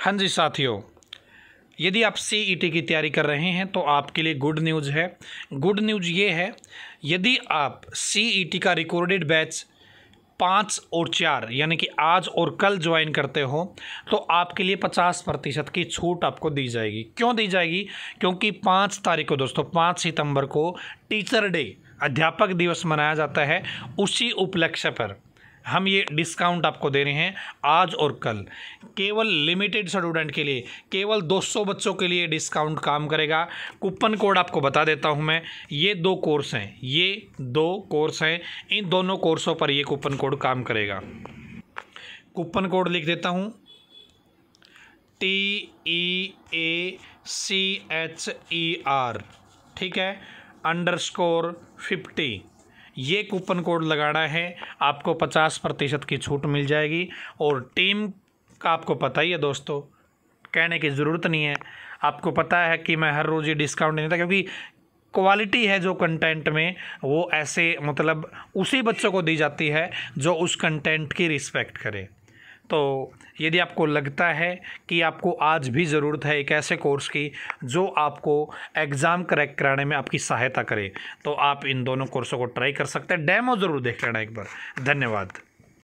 हाँ जी साथियों यदि आप सी ई टी की तैयारी कर रहे हैं तो आपके लिए गुड न्यूज़ है गुड न्यूज़ ये है यदि आप सी ई टी का रिकॉर्डेड बैच पाँच और चार यानी कि आज और कल ज्वाइन करते हो तो आपके लिए पचास प्रतिशत की छूट आपको दी जाएगी क्यों दी जाएगी क्योंकि पाँच तारीख को दोस्तों पाँच सितंबर को टीचर डे अध्यापक दिवस मनाया जाता है उसी उपलक्ष्य पर हम ये डिस्काउंट आपको दे रहे हैं आज और कल केवल लिमिटेड स्टूडेंट के लिए केवल 200 बच्चों के लिए डिस्काउंट काम करेगा कूपन कोड आपको बता देता हूं मैं ये दो कोर्स हैं ये दो कोर्स हैं इन दोनों कोर्सों पर ये कूपन कोड काम करेगा कूपन कोड लिख देता हूँ T E A C H E R ठीक है अंडरस्कोर फिफ्टी ये कूपन कोड लगाना है आपको पचास प्रतिशत की छूट मिल जाएगी और टीम का आपको पता ही है दोस्तों कहने की ज़रूरत नहीं है आपको पता है कि मैं हर रोज़ ये डिस्काउंट नहीं देता क्योंकि क्वालिटी है जो कंटेंट में वो ऐसे मतलब उसी बच्चों को दी जाती है जो उस कंटेंट की रिस्पेक्ट करे तो यदि आपको लगता है कि आपको आज भी ज़रूरत है एक ऐसे कोर्स की जो आपको एग्ज़ाम क्रैक कराने में आपकी सहायता करे तो आप इन दोनों कोर्सों को ट्राई कर सकते हैं डेमो ज़रूर देख लेना एक बार धन्यवाद